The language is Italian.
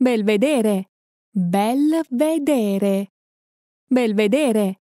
Belvedere. Belvedere. Belvedere.